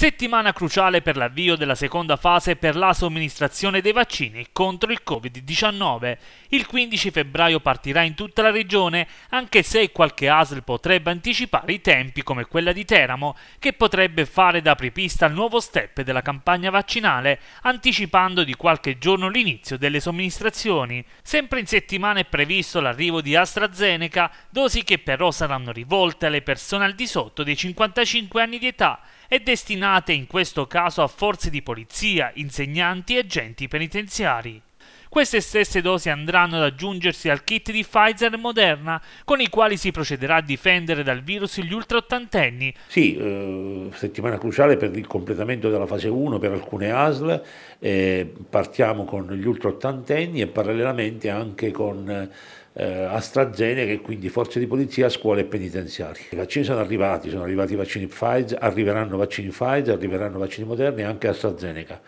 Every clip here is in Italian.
Settimana cruciale per l'avvio della seconda fase per la somministrazione dei vaccini contro il Covid-19. Il 15 febbraio partirà in tutta la regione, anche se qualche ASL potrebbe anticipare i tempi come quella di Teramo, che potrebbe fare da apripista al nuovo step della campagna vaccinale, anticipando di qualche giorno l'inizio delle somministrazioni. Sempre in settimana è previsto l'arrivo di AstraZeneca, dosi che però saranno rivolte alle persone al di sotto dei 55 anni di età e destinate in questo caso a forze di polizia, insegnanti e agenti penitenziari. Queste stesse dosi andranno ad aggiungersi al kit di Pfizer e Moderna, con i quali si procederà a difendere dal virus gli ultraottantenni. Sì, eh, settimana cruciale per il completamento della fase 1 per alcune ASL, eh, partiamo con gli ultraottantenni e parallelamente anche con eh, AstraZeneca e quindi forze di polizia, scuole e penitenziari. I vaccini sono arrivati, sono arrivati i vaccini Pfizer, arriveranno vaccini Pfizer, arriveranno vaccini moderni e anche AstraZeneca.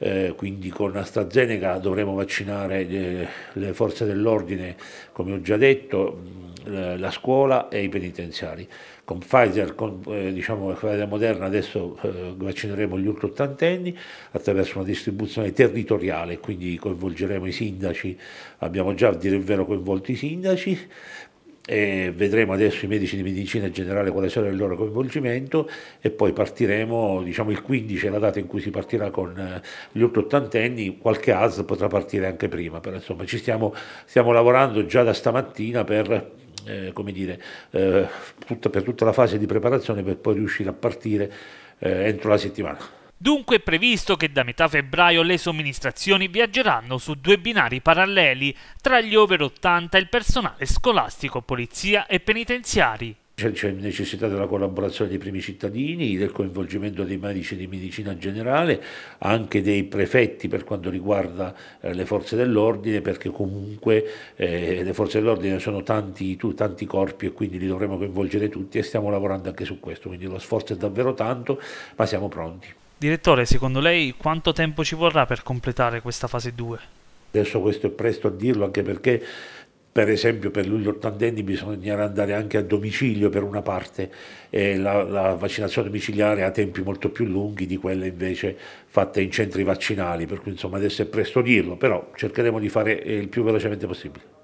Eh, quindi con AstraZeneca dovremo vaccinare le, le forze dell'ordine, come ho già detto, eh, la scuola e i penitenziari. Con Pfizer, con eh, diciamo, Pfizer Moderna, adesso eh, vaccineremo gli ottantenni attraverso una distribuzione territoriale, quindi coinvolgeremo i sindaci, abbiamo già a dire il vero coinvolto i sindaci, e vedremo adesso i medici di medicina generale quale sarà il loro coinvolgimento e poi partiremo, diciamo il 15 è la data in cui si partirà con eh, gli ottantenni, qualche AS potrà partire anche prima, però insomma ci stiamo, stiamo lavorando già da stamattina per eh, come dire, eh, tutta, per tutta la fase di preparazione per poi riuscire a partire eh, entro la settimana. Dunque è previsto che da metà febbraio le somministrazioni viaggeranno su due binari paralleli tra gli over 80 e il personale scolastico, polizia e penitenziari c'è necessità della collaborazione dei primi cittadini, del coinvolgimento dei medici di medicina generale, anche dei prefetti per quanto riguarda eh, le forze dell'ordine, perché comunque eh, le forze dell'ordine sono tanti, tu, tanti corpi e quindi li dovremo coinvolgere tutti e stiamo lavorando anche su questo, quindi lo sforzo è davvero tanto, ma siamo pronti. Direttore, secondo lei quanto tempo ci vorrà per completare questa fase 2? Adesso questo è presto a dirlo anche perché per esempio per gli ottantenni bisognerà andare anche a domicilio per una parte e la, la, vaccinazione domiciliare ha tempi molto più lunghi di quelle invece fatte in centri vaccinali, per cui insomma adesso è presto dirlo, però cercheremo di fare il più velocemente possibile.